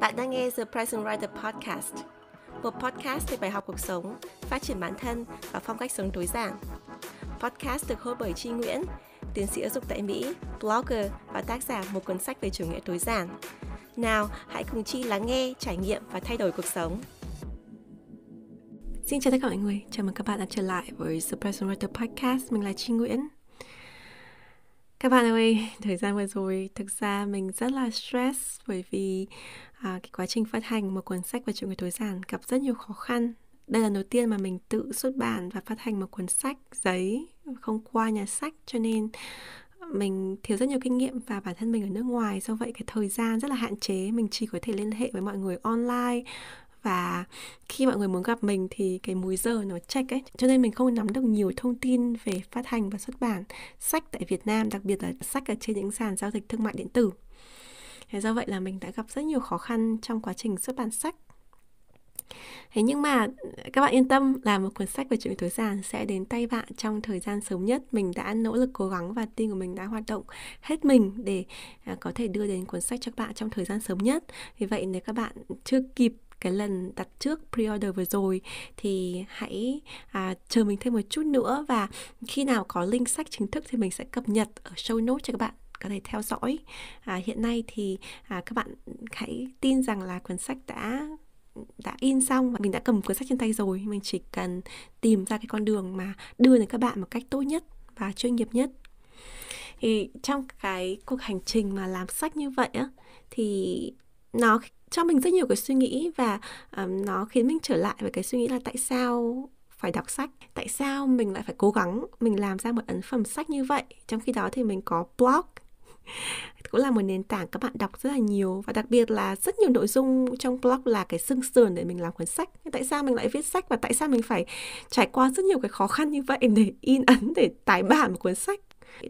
Bạn đang nghe The Present Writer Podcast, một podcast về bài học cuộc sống, phát triển bản thân và phong cách sống tối giản. Podcast được host bởi Chi Nguyễn, tiến sĩ giáo dục tại Mỹ, blogger và tác giả một cuốn sách về chủ nghĩa tối giản. Nào, hãy cùng Chi lắng nghe, trải nghiệm và thay đổi cuộc sống. Xin chào tất cả mọi người, chào mừng các bạn đã trở lại với The Present Writer Podcast, mình là Chi Nguyễn các bạn ơi, thời gian vừa rồi thực ra mình rất là stress bởi vì à, cái quá trình phát hành một cuốn sách về chuyện người tối giản gặp rất nhiều khó khăn. Đây là lần đầu tiên mà mình tự xuất bản và phát hành một cuốn sách giấy không qua nhà sách cho nên mình thiếu rất nhiều kinh nghiệm và bản thân mình ở nước ngoài do vậy cái thời gian rất là hạn chế mình chỉ có thể liên hệ với mọi người online và khi mọi người muốn gặp mình thì cái múi giờ nó check ấy cho nên mình không nắm được nhiều thông tin về phát hành và xuất bản sách tại Việt Nam đặc biệt là sách ở trên những sàn giao dịch thương mại điện tử thế do vậy là mình đã gặp rất nhiều khó khăn trong quá trình xuất bản sách Thế nhưng mà các bạn yên tâm là một cuốn sách về chuyện tối giản sẽ đến tay bạn trong thời gian sớm nhất. Mình đã nỗ lực cố gắng và team của mình đã hoạt động hết mình để à, có thể đưa đến cuốn sách cho các bạn trong thời gian sớm nhất. Vì vậy nếu các bạn chưa kịp cái lần đặt trước pre-order vừa rồi thì hãy à, chờ mình thêm một chút nữa và khi nào có link sách chính thức thì mình sẽ cập nhật ở show notes cho các bạn có thể theo dõi à, hiện nay thì à, các bạn hãy tin rằng là cuốn sách đã đã in xong và mình đã cầm cuốn sách trên tay rồi mình chỉ cần tìm ra cái con đường mà đưa đến các bạn một cách tốt nhất và chuyên nghiệp nhất thì trong cái cuộc hành trình mà làm sách như vậy á thì nó cho mình rất nhiều cái suy nghĩ và um, nó khiến mình trở lại với cái suy nghĩ là tại sao phải đọc sách tại sao mình lại phải cố gắng mình làm ra một ấn phẩm sách như vậy trong khi đó thì mình có blog cũng là một nền tảng các bạn đọc rất là nhiều và đặc biệt là rất nhiều nội dung trong blog là cái xương sườn để mình làm cuốn sách tại sao mình lại viết sách và tại sao mình phải trải qua rất nhiều cái khó khăn như vậy để in ấn để tái bản một cuốn sách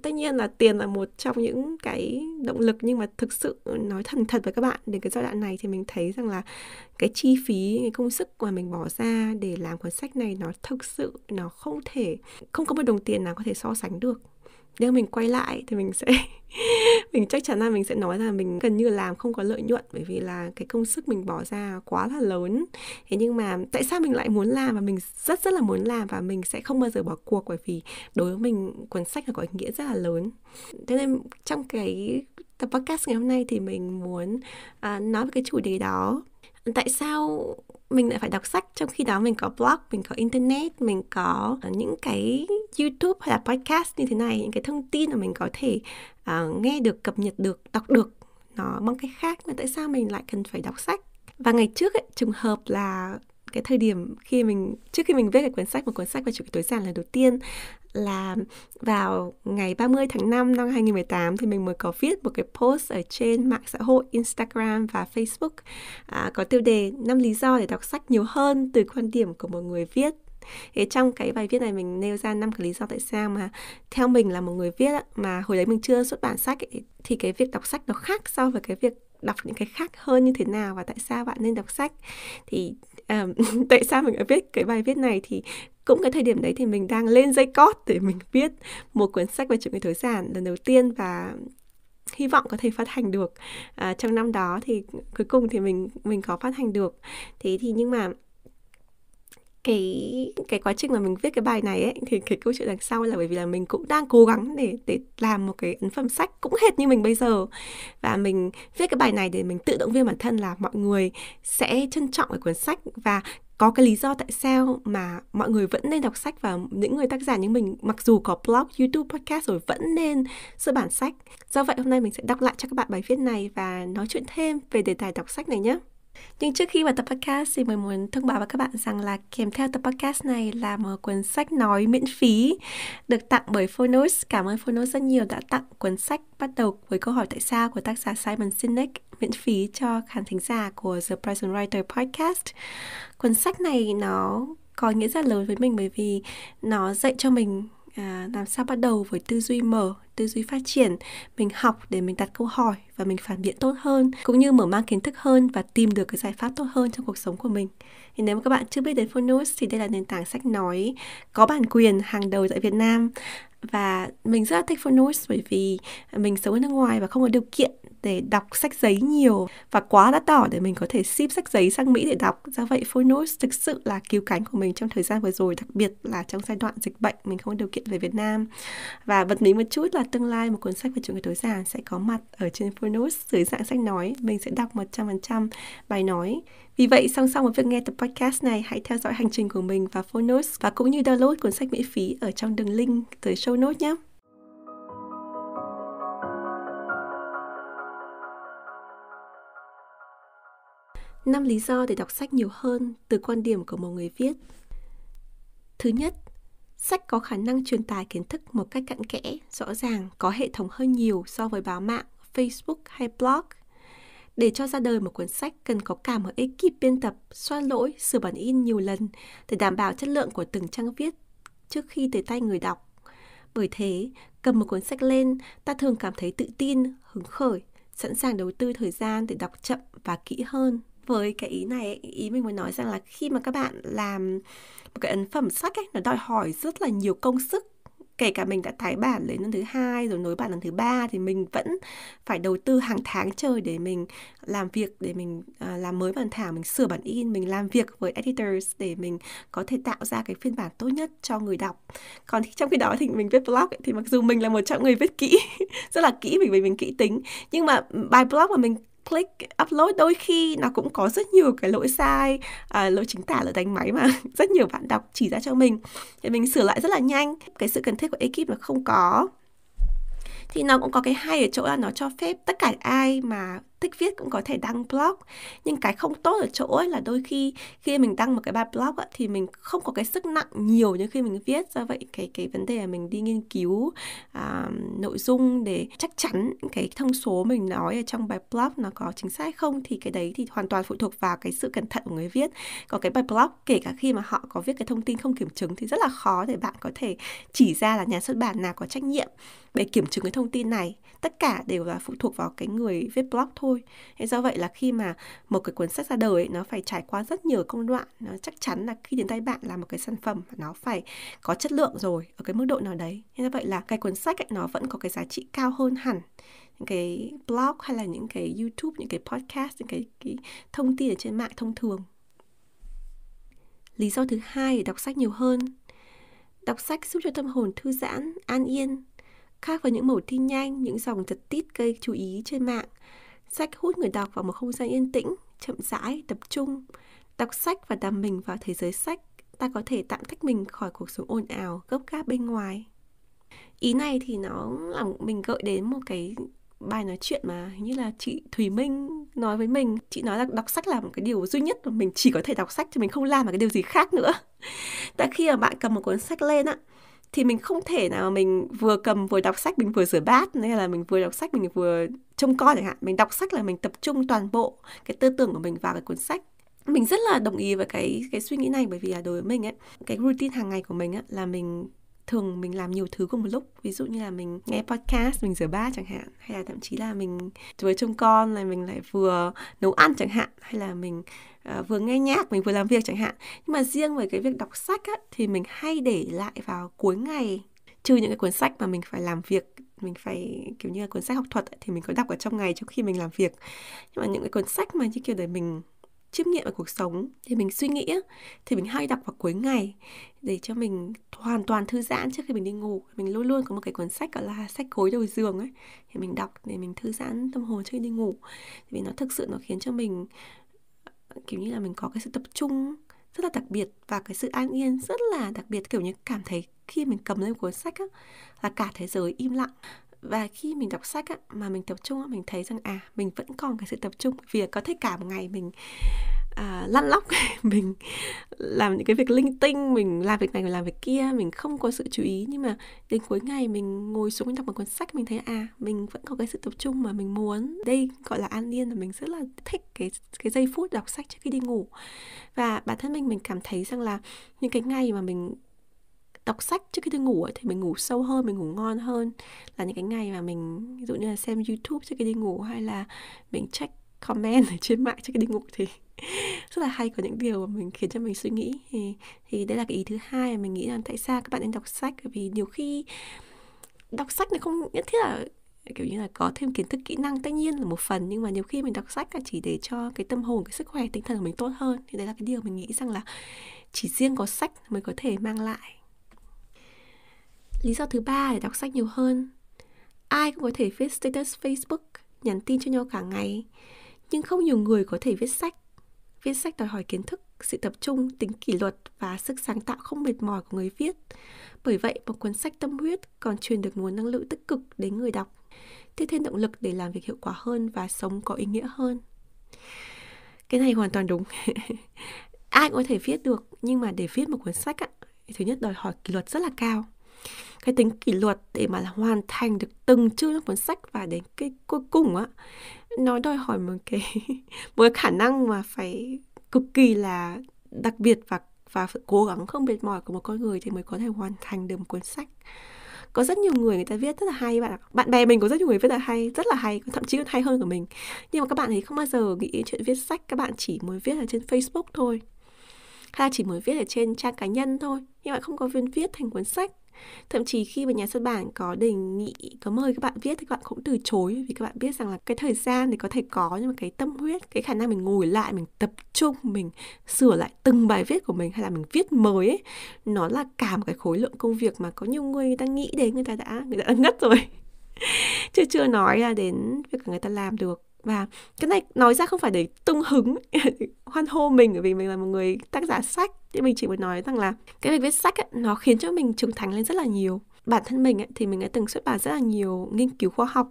tất nhiên là tiền là một trong những cái động lực nhưng mà thực sự nói thần thật với các bạn đến cái giai đoạn này thì mình thấy rằng là cái chi phí cái công sức mà mình bỏ ra để làm cuốn sách này nó thực sự nó không thể không có một đồng tiền nào có thể so sánh được nếu mình quay lại thì mình sẽ mình chắc chắn là mình sẽ nói là mình gần như làm không có lợi nhuận bởi vì là cái công sức mình bỏ ra quá là lớn thế nhưng mà tại sao mình lại muốn làm và mình rất rất là muốn làm và mình sẽ không bao giờ bỏ cuộc bởi vì đối với mình cuốn sách là có ý nghĩa rất là lớn thế nên trong cái tập podcast ngày hôm nay thì mình muốn uh, nói về cái chủ đề đó tại sao mình lại phải đọc sách trong khi đó mình có blog mình có internet mình có ờ, những cái youtube hay là podcast như thế này những cái thông tin mà mình có thể uh, nghe được cập nhật được đọc được nó bằng cái khác mà tại sao mình lại cần phải đọc sách và ngày trước ấy, trùng hợp là cái thời điểm khi mình trước khi mình viết cái cuốn sách một cuốn sách về chủ nghĩa tối giản lần đầu tiên là vào ngày 30 tháng 5 năm 2018 thì mình mới có viết một cái post ở trên mạng xã hội Instagram và Facebook à, có tiêu đề năm lý do để đọc sách nhiều hơn từ quan điểm của một người viết Thế trong cái bài viết này mình nêu ra năm cái lý do tại sao mà theo mình là một người viết mà hồi đấy mình chưa xuất bản sách thì cái việc đọc sách nó khác so với cái việc đọc những cái khác hơn như thế nào và tại sao bạn nên đọc sách thì à, tại sao mình đã viết cái bài viết này thì cũng cái thời điểm đấy thì mình đang lên dây cót để mình viết một cuốn sách về chủ nghĩa tối giản lần đầu tiên và hy vọng có thể phát hành được à, trong năm đó thì cuối cùng thì mình mình có phát hành được thế thì nhưng mà cái cái quá trình mà mình viết cái bài này ấy thì cái câu chuyện đằng sau là bởi vì là mình cũng đang cố gắng để để làm một cái ấn phẩm sách cũng hệt như mình bây giờ và mình viết cái bài này để mình tự động viên bản thân là mọi người sẽ trân trọng cái cuốn sách và có cái lý do tại sao mà mọi người vẫn nên đọc sách và những người tác giả như mình mặc dù có blog, YouTube, podcast rồi vẫn nên xuất bản sách. Do vậy hôm nay mình sẽ đọc lại cho các bạn bài viết này và nói chuyện thêm về đề tài đọc sách này nhé. Nhưng trước khi vào tập podcast thì mình muốn thông báo với các bạn rằng là kèm theo tập podcast này là một cuốn sách nói miễn phí được tặng bởi Phonos. Cảm ơn Phonos rất nhiều đã tặng cuốn sách bắt đầu với câu hỏi tại sao của tác giả Simon Sinek miễn phí cho khán thính giả của The Present Writer Podcast. Cuốn sách này nó có nghĩa rất lớn với mình bởi vì nó dạy cho mình à, làm sao bắt đầu với tư duy mở tư duy phát triển mình học để mình đặt câu hỏi và mình phản biện tốt hơn cũng như mở mang kiến thức hơn và tìm được cái giải pháp tốt hơn trong cuộc sống của mình thì nếu mà các bạn chưa biết đến Phonus thì đây là nền tảng sách nói có bản quyền hàng đầu tại Việt Nam và mình rất là thích Phonus bởi vì mình sống ở nước ngoài và không có điều kiện để đọc sách giấy nhiều và quá đắt đỏ để mình có thể ship sách giấy sang Mỹ để đọc. Do vậy Phonos thực sự là cứu cánh của mình trong thời gian vừa rồi, đặc biệt là trong giai đoạn dịch bệnh mình không có điều kiện về Việt Nam. Và bật mí một chút là tương lai một cuốn sách về chủ người tối già sẽ có mặt ở trên Phonos dưới dạng sách nói. Mình sẽ đọc 100% bài nói vì vậy, song song với việc nghe tập podcast này, hãy theo dõi hành trình của mình và Phonos và cũng như download cuốn sách miễn phí ở trong đường link tới show notes nhé. năm lý do để đọc sách nhiều hơn từ quan điểm của một người viết. Thứ nhất, sách có khả năng truyền tải kiến thức một cách cặn kẽ, rõ ràng, có hệ thống hơn nhiều so với báo mạng, Facebook hay blog để cho ra đời một cuốn sách cần có cả một ekip biên tập, soát lỗi, sửa bản in nhiều lần để đảm bảo chất lượng của từng trang viết trước khi tới tay người đọc. Bởi thế, cầm một cuốn sách lên, ta thường cảm thấy tự tin, hứng khởi, sẵn sàng đầu tư thời gian để đọc chậm và kỹ hơn. Với cái ý này, ý mình muốn nói rằng là khi mà các bạn làm một cái ấn phẩm sách ấy, nó đòi hỏi rất là nhiều công sức kể cả mình đã tái bản đến lần thứ hai rồi nối bản lần thứ ba thì mình vẫn phải đầu tư hàng tháng trời để mình làm việc để mình uh, làm mới bản thảo mình sửa bản in mình làm việc với editors để mình có thể tạo ra cái phiên bản tốt nhất cho người đọc còn trong khi đó thì mình viết blog ấy, thì mặc dù mình là một trong người viết kỹ rất là kỹ vì mình, mình kỹ tính nhưng mà bài blog mà mình click upload đôi khi nó cũng có rất nhiều cái lỗi sai à, lỗi chính tả lỗi đánh máy mà rất nhiều bạn đọc chỉ ra cho mình thì mình sửa lại rất là nhanh cái sự cần thiết của ekip là không có thì nó cũng có cái hay ở chỗ là nó cho phép tất cả ai mà thích viết cũng có thể đăng blog nhưng cái không tốt ở chỗ ấy là đôi khi khi mình đăng một cái bài blog ấy, thì mình không có cái sức nặng nhiều như khi mình viết do vậy cái cái vấn đề là mình đi nghiên cứu à, nội dung để chắc chắn cái thông số mình nói ở trong bài blog nó có chính xác hay không thì cái đấy thì hoàn toàn phụ thuộc vào cái sự cẩn thận của người viết còn cái bài blog kể cả khi mà họ có viết cái thông tin không kiểm chứng thì rất là khó để bạn có thể chỉ ra là nhà xuất bản nào có trách nhiệm để kiểm chứng cái thông tin này tất cả đều là phụ thuộc vào cái người viết blog thôi thôi thế do vậy là khi mà một cái cuốn sách ra đời ấy, nó phải trải qua rất nhiều công đoạn nó chắc chắn là khi đến tay bạn là một cái sản phẩm nó phải có chất lượng rồi ở cái mức độ nào đấy thế do vậy là cái cuốn sách ấy, nó vẫn có cái giá trị cao hơn hẳn những cái blog hay là những cái youtube những cái podcast những cái, cái thông tin ở trên mạng thông thường lý do thứ hai đọc sách nhiều hơn đọc sách giúp cho tâm hồn thư giãn an yên khác với những mẩu tin nhanh những dòng giật tít gây chú ý trên mạng Sách hút người đọc vào một không gian yên tĩnh, chậm rãi, tập trung. Đọc sách và đắm mình vào thế giới sách, ta có thể tạm tách mình khỏi cuộc sống ồn ào, gấp gáp bên ngoài. Ý này thì nó làm mình gợi đến một cái bài nói chuyện mà như là chị Thùy Minh nói với mình chị nói là đọc sách là một cái điều duy nhất mà mình chỉ có thể đọc sách chứ mình không làm một cái điều gì khác nữa tại khi mà bạn cầm một cuốn sách lên á thì mình không thể nào mình vừa cầm vừa đọc sách mình vừa rửa bát hay là mình vừa đọc sách mình vừa trông con chẳng hạn mình đọc sách là mình tập trung toàn bộ cái tư tưởng của mình vào cái cuốn sách mình rất là đồng ý với cái cái suy nghĩ này bởi vì là đối với mình ấy cái routine hàng ngày của mình ấy, là mình thường mình làm nhiều thứ cùng một lúc ví dụ như là mình nghe podcast mình rửa bát chẳng hạn hay là thậm chí là mình vừa trông con là mình lại vừa nấu ăn chẳng hạn hay là mình À, vừa nghe nhạc mình vừa làm việc chẳng hạn nhưng mà riêng về cái việc đọc sách á, thì mình hay để lại vào cuối ngày trừ những cái cuốn sách mà mình phải làm việc mình phải kiểu như là cuốn sách học thuật ấy, thì mình có đọc ở trong ngày trước khi mình làm việc nhưng mà những cái cuốn sách mà như kiểu để mình chiêm nghiệm về cuộc sống thì mình suy nghĩ thì mình hay đọc vào cuối ngày để cho mình hoàn toàn thư giãn trước khi mình đi ngủ mình luôn luôn có một cái cuốn sách gọi là sách gối đầu giường ấy thì mình đọc để mình thư giãn tâm hồn trước khi đi ngủ vì nó thực sự nó khiến cho mình kiểu như là mình có cái sự tập trung rất là đặc biệt và cái sự an yên rất là đặc biệt kiểu như cảm thấy khi mình cầm lên cuốn sách á, là cả thế giới im lặng và khi mình đọc sách á, mà mình tập trung mình thấy rằng à mình vẫn còn cái sự tập trung vì có thể cả một ngày mình à, lăn lóc mình làm những cái việc linh tinh mình làm việc này mình làm việc kia mình không có sự chú ý nhưng mà đến cuối ngày mình ngồi xuống đọc một cuốn sách mình thấy à mình vẫn có cái sự tập trung mà mình muốn đây gọi là an yên và mình rất là thích cái cái giây phút đọc sách trước khi đi ngủ và bản thân mình mình cảm thấy rằng là những cái ngày mà mình đọc sách trước khi đi ngủ thì mình ngủ sâu hơn mình ngủ ngon hơn là những cái ngày mà mình ví dụ như là xem youtube trước khi đi ngủ hay là mình check comment ở trên mạng trước khi đi ngủ thì rất là hay có những điều mà mình khiến cho mình suy nghĩ thì, thì đấy là cái ý thứ hai mà mình nghĩ là tại sao các bạn nên đọc sách vì nhiều khi đọc sách nó không nhất thiết là kiểu như là có thêm kiến thức kỹ năng tất nhiên là một phần nhưng mà nhiều khi mình đọc sách là chỉ để cho cái tâm hồn cái sức khỏe tinh thần của mình tốt hơn thì đấy là cái điều mình nghĩ rằng là chỉ riêng có sách mới có thể mang lại lý do thứ ba để đọc sách nhiều hơn ai cũng có thể viết status facebook nhắn tin cho nhau cả ngày nhưng không nhiều người có thể viết sách Viết sách đòi hỏi kiến thức, sự tập trung, tính kỷ luật và sức sáng tạo không mệt mỏi của người viết. Bởi vậy, một cuốn sách tâm huyết còn truyền được nguồn năng lượng tích cực đến người đọc, tiếp thêm động lực để làm việc hiệu quả hơn và sống có ý nghĩa hơn. Cái này hoàn toàn đúng. Ai cũng có thể viết được, nhưng mà để viết một cuốn sách ạ, thứ nhất đòi hỏi kỷ luật rất là cao cái tính kỷ luật để mà hoàn thành được từng chương cuốn sách và đến cái cuối cùng á nó đòi hỏi một cái một cái khả năng mà phải cực kỳ là đặc biệt và và phải cố gắng không mệt mỏi của một con người thì mới có thể hoàn thành được một cuốn sách có rất nhiều người người ta viết rất là hay bạn bạn bè mình có rất nhiều người viết là hay rất là hay thậm chí còn hay hơn của mình nhưng mà các bạn ấy không bao giờ nghĩ chuyện viết sách các bạn chỉ mới viết ở trên facebook thôi hay là chỉ mới viết ở trên trang cá nhân thôi nhưng mà không có viên viết thành cuốn sách thậm chí khi mà nhà xuất bản có đề nghị có mời các bạn viết thì các bạn cũng từ chối vì các bạn biết rằng là cái thời gian thì có thể có nhưng mà cái tâm huyết cái khả năng mình ngồi lại mình tập trung mình sửa lại từng bài viết của mình hay là mình viết mới ấy, nó là cả một cái khối lượng công việc mà có nhiều người người ta nghĩ đến người ta đã người ta đã ngất rồi chưa chưa nói là đến việc người ta làm được và cái này nói ra không phải để tung hứng hoan hô mình bởi vì mình là một người tác giả sách thì mình chỉ muốn nói rằng là cái việc viết sách ấy, nó khiến cho mình trưởng thành lên rất là nhiều bản thân mình ấy, thì mình đã từng xuất bản rất là nhiều nghiên cứu khoa học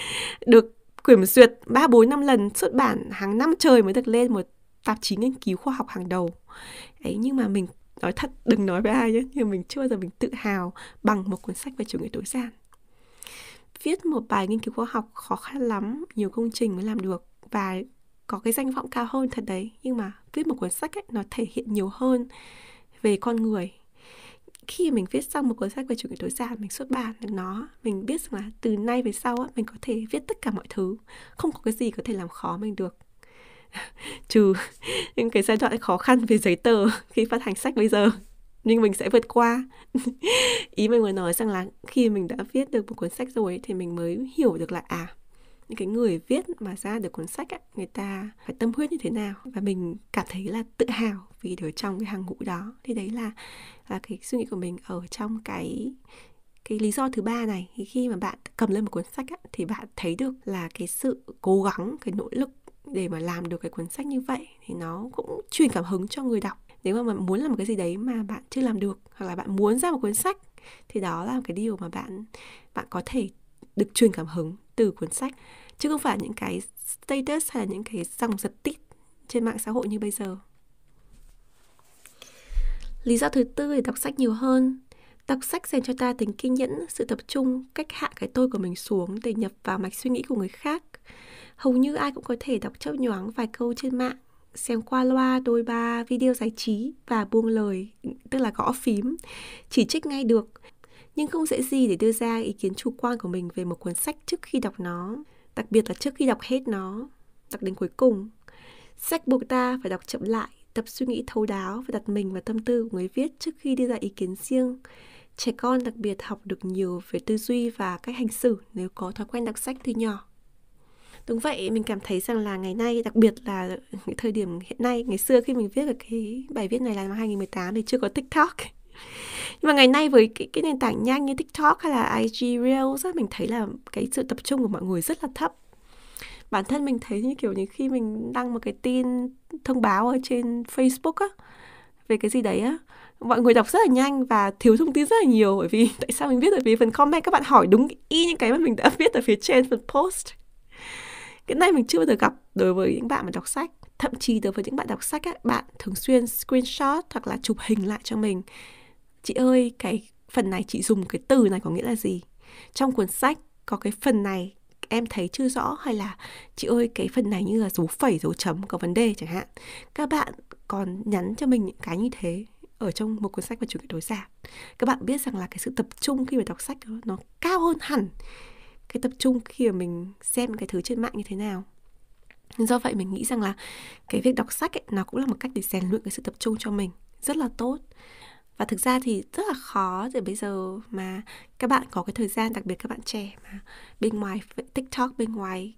được quyển duyệt ba bốn năm lần xuất bản hàng năm trời mới được lên một tạp chí nghiên cứu khoa học hàng đầu ấy nhưng mà mình nói thật đừng nói với ai nhé nhưng mình chưa bao giờ mình tự hào bằng một cuốn sách về chủ nghĩa tối giản viết một bài nghiên cứu khoa học khó khăn lắm nhiều công trình mới làm được và có cái danh vọng cao hơn thật đấy nhưng mà viết một cuốn sách ấy, nó thể hiện nhiều hơn về con người khi mình viết xong một cuốn sách về chủ nghĩa tối giản mình xuất bản được nó mình biết rằng là từ nay về sau á, mình có thể viết tất cả mọi thứ không có cái gì có thể làm khó mình được trừ những cái giai đoạn khó khăn về giấy tờ khi phát hành sách bây giờ nhưng mình sẽ vượt qua ý mình muốn nói rằng là khi mình đã viết được một cuốn sách rồi thì mình mới hiểu được là à những cái người viết mà ra được cuốn sách ấy, người ta phải tâm huyết như thế nào và mình cảm thấy là tự hào vì được trong cái hàng ngũ đó thì đấy là là cái suy nghĩ của mình ở trong cái cái lý do thứ ba này khi mà bạn cầm lên một cuốn sách ấy, thì bạn thấy được là cái sự cố gắng cái nỗ lực để mà làm được cái cuốn sách như vậy thì nó cũng truyền cảm hứng cho người đọc nếu mà bạn muốn làm một cái gì đấy mà bạn chưa làm được hoặc là bạn muốn ra một cuốn sách thì đó là một cái điều mà bạn bạn có thể được truyền cảm hứng từ cuốn sách chứ không phải những cái status hay là những cái dòng giật tít trên mạng xã hội như bây giờ lý do thứ tư để đọc sách nhiều hơn đọc sách dành cho ta tính kiên nhẫn sự tập trung cách hạ cái tôi của mình xuống để nhập vào mạch suy nghĩ của người khác hầu như ai cũng có thể đọc chớp nhoáng vài câu trên mạng xem qua loa đôi ba video giải trí và buông lời tức là gõ phím chỉ trích ngay được nhưng không dễ gì để đưa ra ý kiến chủ quan của mình về một cuốn sách trước khi đọc nó, đặc biệt là trước khi đọc hết nó, đọc đến cuối cùng. Sách buộc ta phải đọc chậm lại, tập suy nghĩ thấu đáo và đặt mình vào tâm tư của người viết trước khi đưa ra ý kiến riêng. Trẻ con đặc biệt học được nhiều về tư duy và cách hành xử nếu có thói quen đọc sách từ nhỏ. Đúng vậy, mình cảm thấy rằng là ngày nay, đặc biệt là thời điểm hiện nay, ngày xưa khi mình viết được cái bài viết này là năm 2018 thì chưa có TikTok nhưng mà ngày nay với cái, cái nền tảng nhanh như tiktok hay là ig reels á mình thấy là cái sự tập trung của mọi người rất là thấp bản thân mình thấy như kiểu như khi mình đăng một cái tin thông báo ở trên facebook á về cái gì đấy á mọi người đọc rất là nhanh và thiếu thông tin rất là nhiều bởi vì tại sao mình biết bởi vì phần comment các bạn hỏi đúng y những cái mà mình đã viết ở phía trên phần post cái này mình chưa bao giờ gặp đối với những bạn mà đọc sách thậm chí đối với những bạn đọc sách các bạn thường xuyên screenshot hoặc là chụp hình lại cho mình chị ơi cái phần này chị dùng cái từ này có nghĩa là gì trong cuốn sách có cái phần này em thấy chưa rõ hay là chị ơi cái phần này như là dấu phẩy dấu chấm có vấn đề chẳng hạn các bạn còn nhắn cho mình những cái như thế ở trong một cuốn sách và chủ nghĩa đối giả các bạn biết rằng là cái sự tập trung khi mà đọc sách đó, nó cao hơn hẳn cái tập trung khi mà mình xem cái thứ trên mạng như thế nào do vậy mình nghĩ rằng là cái việc đọc sách ấy, nó cũng là một cách để rèn luyện cái sự tập trung cho mình rất là tốt và thực ra thì rất là khó để bây giờ mà các bạn có cái thời gian đặc biệt các bạn trẻ mà bên ngoài tiktok bên ngoài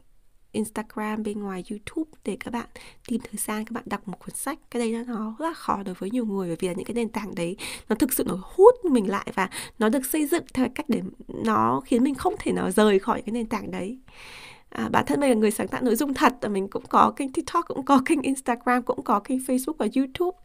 Instagram bên ngoài YouTube để các bạn tìm thời gian các bạn đọc một cuốn sách cái đấy nó rất là khó đối với nhiều người bởi vì là những cái nền tảng đấy nó thực sự nó hút mình lại và nó được xây dựng theo cách để nó khiến mình không thể nào rời khỏi cái nền tảng đấy à, bản thân mình là người sáng tạo nội dung thật và mình cũng có kênh tiktok cũng có kênh instagram cũng có kênh facebook và youtube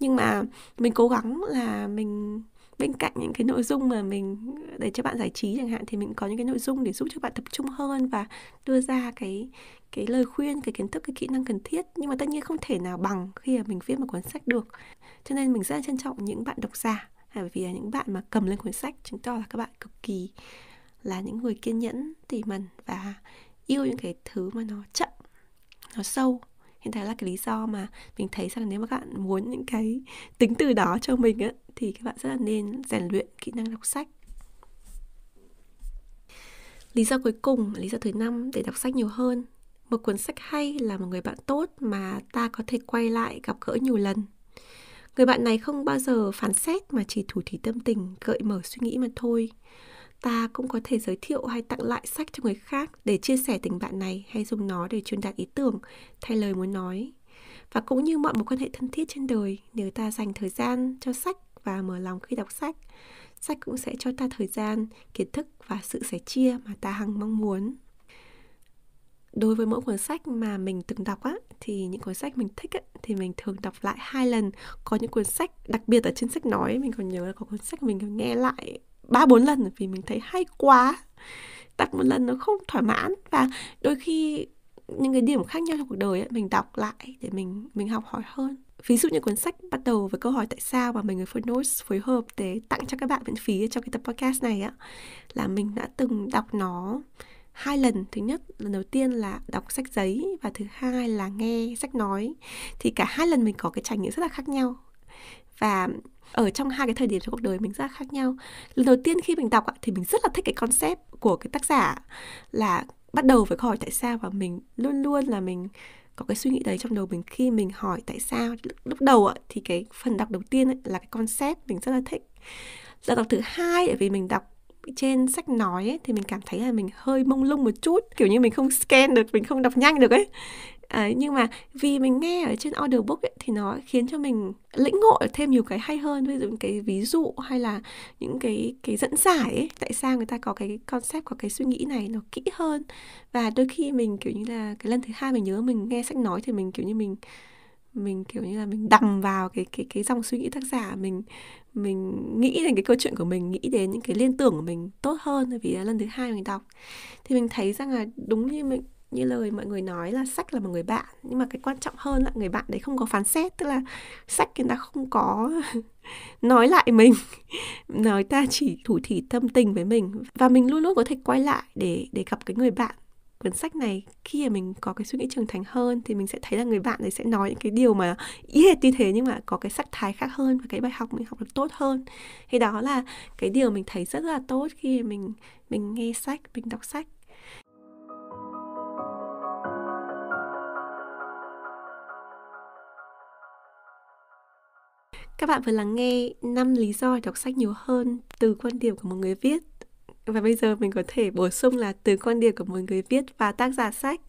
nhưng mà mình cố gắng là mình bên cạnh những cái nội dung mà mình để cho bạn giải trí chẳng hạn thì mình có những cái nội dung để giúp cho bạn tập trung hơn và đưa ra cái cái lời khuyên cái kiến thức cái kỹ năng cần thiết nhưng mà tất nhiên không thể nào bằng khi mà mình viết một cuốn sách được cho nên mình rất là trân trọng những bạn độc giả bởi à, vì là những bạn mà cầm lên cuốn sách chứng tỏ là các bạn cực kỳ là những người kiên nhẫn tỉ mẩn và yêu những cái thứ mà nó chậm nó sâu Hiện tại là cái lý do mà mình thấy rằng nếu mà các bạn muốn những cái tính từ đó cho mình á thì các bạn rất là nên rèn luyện kỹ năng đọc sách lý do cuối cùng lý do thứ năm để đọc sách nhiều hơn một cuốn sách hay là một người bạn tốt mà ta có thể quay lại gặp gỡ nhiều lần người bạn này không bao giờ phán xét mà chỉ thủ thí tâm tình gợi mở suy nghĩ mà thôi ta cũng có thể giới thiệu hay tặng lại sách cho người khác để chia sẻ tình bạn này hay dùng nó để truyền đạt ý tưởng thay lời muốn nói và cũng như mọi mối quan hệ thân thiết trên đời nếu ta dành thời gian cho sách và mở lòng khi đọc sách sách cũng sẽ cho ta thời gian kiến thức và sự sẻ chia mà ta hằng mong muốn đối với mỗi cuốn sách mà mình từng đọc á thì những cuốn sách mình thích á, thì mình thường đọc lại hai lần có những cuốn sách đặc biệt ở trên sách nói mình còn nhớ là có cuốn sách mình nghe lại ba bốn lần vì mình thấy hay quá đặt một lần nó không thỏa mãn và đôi khi những cái điểm khác nhau trong cuộc đời ấy, mình đọc lại để mình mình học hỏi hơn ví dụ như cuốn sách bắt đầu với câu hỏi tại sao mà mình người phối notes phối hợp để tặng cho các bạn miễn phí trong cái tập podcast này á là mình đã từng đọc nó hai lần thứ nhất lần đầu tiên là đọc sách giấy và thứ hai là nghe sách nói thì cả hai lần mình có cái trải nghiệm rất là khác nhau và ở trong hai cái thời điểm trong cuộc đời mình rất khác nhau lần đầu tiên khi mình đọc thì mình rất là thích cái concept của cái tác giả là bắt đầu với câu hỏi tại sao và mình luôn luôn là mình có cái suy nghĩ đấy trong đầu mình khi mình hỏi tại sao lúc đầu thì cái phần đọc đầu tiên là cái concept mình rất là thích lần đọc thứ hai bởi vì mình đọc trên sách nói ấy, thì mình cảm thấy là mình hơi mông lung một chút kiểu như mình không scan được mình không đọc nhanh được ấy à, nhưng mà vì mình nghe ở trên audiobook ấy, thì nó khiến cho mình lĩnh ngộ thêm nhiều cái hay hơn ví dụ cái ví dụ hay là những cái cái dẫn giải ấy, tại sao người ta có cái concept có cái suy nghĩ này nó kỹ hơn và đôi khi mình kiểu như là cái lần thứ hai mình nhớ mình nghe sách nói thì mình kiểu như mình mình kiểu như là mình đầm vào cái cái cái dòng suy nghĩ tác giả mình mình nghĩ đến cái câu chuyện của mình nghĩ đến những cái liên tưởng của mình tốt hơn vì là lần thứ hai mình đọc thì mình thấy rằng là đúng như mình như lời mọi người nói là sách là một người bạn nhưng mà cái quan trọng hơn là người bạn đấy không có phán xét tức là sách người ta không có nói lại mình nói ta chỉ thủ thỉ tâm tình với mình và mình luôn luôn có thể quay lại để để gặp cái người bạn cuốn sách này khi mà mình có cái suy nghĩ trưởng thành hơn thì mình sẽ thấy là người bạn ấy sẽ nói những cái điều mà y hệt như thế nhưng mà có cái sắc thái khác hơn và cái bài học mình học được tốt hơn thì đó là cái điều mình thấy rất là tốt khi mình mình nghe sách mình đọc sách Các bạn vừa lắng nghe 5 lý do đọc sách nhiều hơn từ quan điểm của một người viết. Và bây giờ mình có thể bổ sung là từ quan điểm của một người viết và tác giả sách.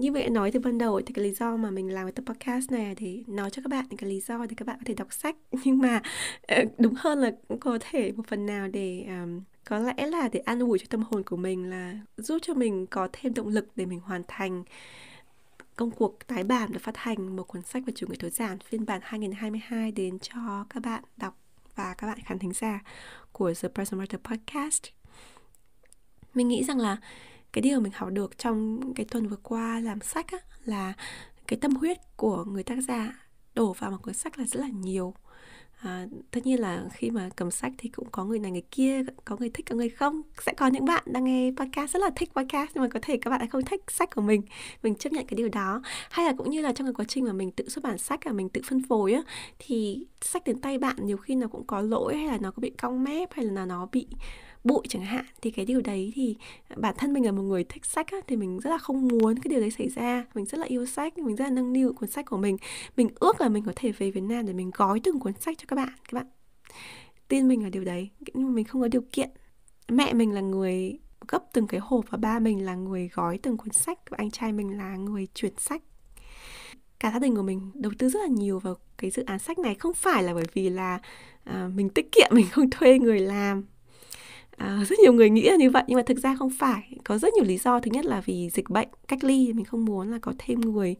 như vậy nói từ ban đầu thì cái lý do mà mình làm cái tập podcast này thì nói cho các bạn những cái lý do để các bạn có thể đọc sách nhưng mà ờ, đúng hơn là cũng có thể một phần nào để um, có lẽ là để an ủi cho tâm hồn của mình là giúp cho mình có thêm động lực để mình hoàn thành công cuộc tái bản và phát hành một cuốn sách về chủ nghĩa tối giản phiên bản 2022 đến cho các bạn đọc và các bạn khán thính giả của The Present Matter Podcast. Mình nghĩ rằng là cái điều mình học được trong cái tuần vừa qua làm sách á, là cái tâm huyết của người tác giả đổ vào một cuốn sách là rất là nhiều à, tất nhiên là khi mà cầm sách thì cũng có người này người kia có người thích có người không sẽ có những bạn đang nghe podcast rất là thích podcast nhưng mà có thể các bạn đã không thích sách của mình mình chấp nhận cái điều đó hay là cũng như là trong cái quá trình mà mình tự xuất bản sách và mình tự phân phối á thì sách đến tay bạn nhiều khi nó cũng có lỗi hay là nó có bị cong mép hay là nó bị bụi chẳng hạn thì cái điều đấy thì bản thân mình là một người thích sách á, thì mình rất là không muốn cái điều đấy xảy ra mình rất là yêu sách mình rất là nâng niu cuốn sách của mình mình ước là mình có thể về Việt Nam để mình gói từng cuốn sách cho các bạn các bạn tin mình ở điều đấy nhưng mà mình không có điều kiện mẹ mình là người gấp từng cái hộp và ba mình là người gói từng cuốn sách và anh trai mình là người chuyển sách cả gia đình của mình đầu tư rất là nhiều vào cái dự án sách này không phải là bởi vì là à, mình tiết kiệm mình không thuê người làm à, rất nhiều người nghĩ là như vậy nhưng mà thực ra không phải có rất nhiều lý do thứ nhất là vì dịch bệnh cách ly mình không muốn là có thêm người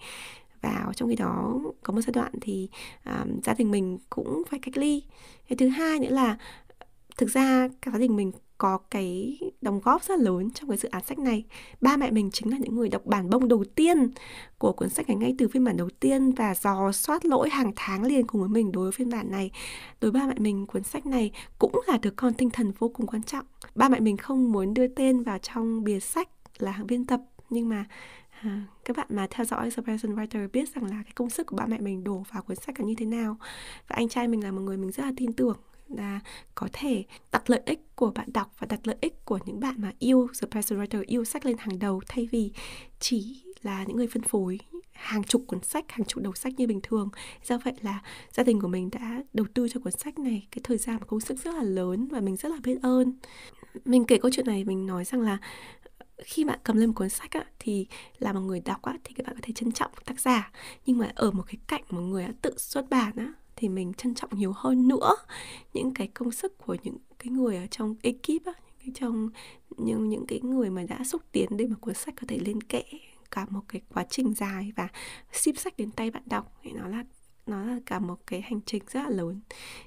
vào trong khi đó có một giai đoạn thì um, gia đình mình cũng phải cách ly thứ hai nữa là thực ra cả gia đình mình có cái đóng góp rất lớn trong cái dự án sách này. Ba mẹ mình chính là những người đọc bản bông đầu tiên của cuốn sách này ngay từ phiên bản đầu tiên và dò soát lỗi hàng tháng liền cùng với mình đối với phiên bản này. Đối với ba mẹ mình, cuốn sách này cũng là đứa con tinh thần vô cùng quan trọng. Ba mẹ mình không muốn đưa tên vào trong bìa sách là hàng biên tập nhưng mà à, các bạn mà theo dõi The Present Writer biết rằng là cái công sức của ba mẹ mình đổ vào cuốn sách là như thế nào và anh trai mình là một người mình rất là tin tưởng là có thể đặt lợi ích của bạn đọc và đặt lợi ích của những bạn mà yêu The Best Writer, yêu sách lên hàng đầu thay vì chỉ là những người phân phối hàng chục cuốn sách, hàng chục đầu sách như bình thường. Do vậy là gia đình của mình đã đầu tư cho cuốn sách này cái thời gian và công sức rất là lớn và mình rất là biết ơn. Mình kể câu chuyện này mình nói rằng là khi bạn cầm lên một cuốn sách á, thì là một người đọc á, thì các bạn có thể trân trọng tác giả nhưng mà ở một cái cạnh một người đã tự xuất bản á, thì mình trân trọng nhiều hơn nữa những cái công sức của những cái người ở trong ekip á, trong những những cái người mà đã xúc tiến để mà cuốn sách có thể lên kệ cả một cái quá trình dài và ship sách đến tay bạn đọc thì nó là nó là cả một cái hành trình rất là lớn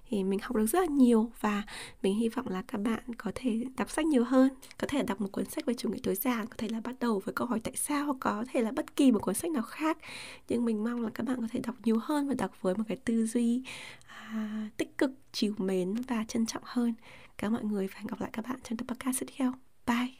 thì mình học được rất là nhiều và mình hy vọng là các bạn có thể đọc sách nhiều hơn có thể đọc một cuốn sách về chủ nghĩa tối giản có thể là bắt đầu với câu hỏi tại sao có thể là bất kỳ một cuốn sách nào khác nhưng mình mong là các bạn có thể đọc nhiều hơn và đọc với một cái tư duy à, tích cực chiều mến và trân trọng hơn cảm ơn mọi người và hẹn gặp lại các bạn trong tập podcast tiếp theo bye